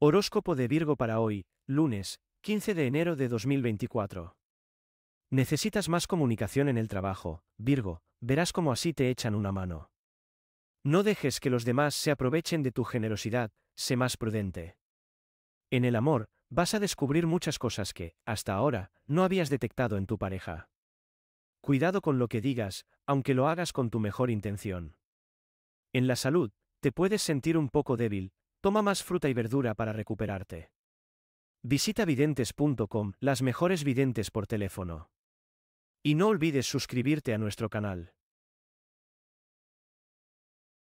Horóscopo de Virgo para hoy, lunes, 15 de enero de 2024. Necesitas más comunicación en el trabajo, Virgo, verás cómo así te echan una mano. No dejes que los demás se aprovechen de tu generosidad, sé más prudente. En el amor, vas a descubrir muchas cosas que, hasta ahora, no habías detectado en tu pareja. Cuidado con lo que digas, aunque lo hagas con tu mejor intención. En la salud, te puedes sentir un poco débil, Toma más fruta y verdura para recuperarte. Visita videntes.com, las mejores videntes por teléfono. Y no olvides suscribirte a nuestro canal.